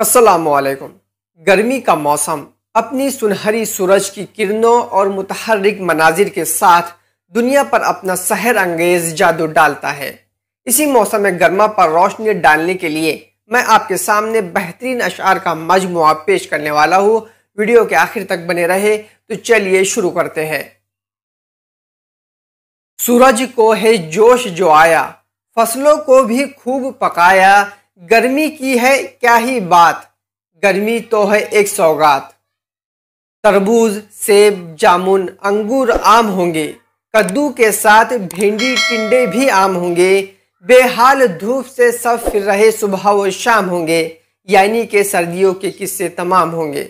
असलकुम गर्मी का मौसम अपनी सुनहरी सूरज की किरणों और मुतहरिक मनाजिर के साथ दुनिया पर अपना सहर अंगेज जादू डालता है इसी मौसम गर्मा पर रोशनी डालने के लिए मैं आपके सामने बेहतरीन अशार का मजमु पेश करने वाला हूँ वीडियो के आखिर तक बने रहे तो चलिए शुरू करते हैं सूरज को है जोश जो आया फसलों को भी खूब पकाया गर्मी की है क्या ही बात गर्मी तो है एक सौगात तरबूज सेब जामुन अंगूर आम होंगे कद्दू के साथ भिंडी टिंडे भी आम होंगे बेहाल धूप से सब फिर रहे सुबह व शाम होंगे यानी के सर्दियों के किस्से तमाम होंगे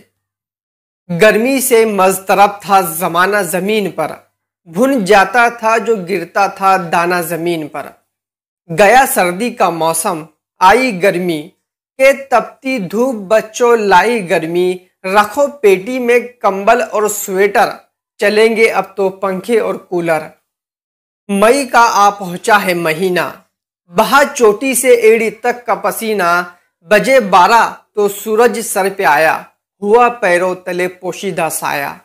गर्मी से मजतरब था जमाना जमीन पर भुन जाता था जो गिरता था दाना जमीन पर गया सर्दी का मौसम आई गर्मी के तपती धूप बच्चों लाई गर्मी रखो पेटी में कंबल और स्वेटर चलेंगे अब तो पंखे और कूलर मई का आ पहुंचा है महीना बहा चोटी से एड़ी तक का पसीना बजे बारह तो सूरज सर पे आया हुआ पैरों तले पोशीदा साया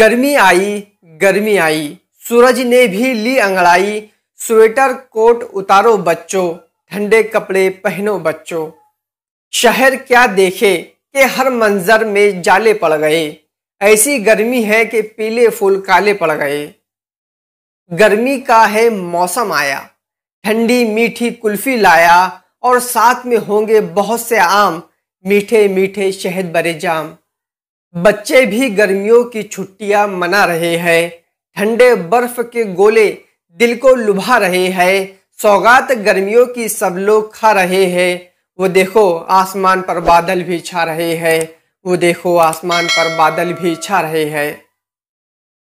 गर्मी आई गर्मी आई सूरज ने भी ली अंगड़ाई स्वेटर कोट उतारो बच्चों ठंडे कपड़े पहनो बच्चों शहर क्या देखे कि हर मंजर में जाले पड़ गए ऐसी गर्मी है कि पीले फूल काले पड़ गए गर्मी का है मौसम आया ठंडी मीठी कुल्फी लाया और साथ में होंगे बहुत से आम मीठे मीठे शहद बरे जाम बच्चे भी गर्मियों की छुट्टियां मना रहे हैं ठंडे बर्फ के गोले दिल को लुभा रहे हैं सौगात गर्मियों की सब लोग खा रहे हैं वो देखो आसमान पर बादल भी छा रहे हैं वो देखो आसमान पर बादल भी छा रहे हैं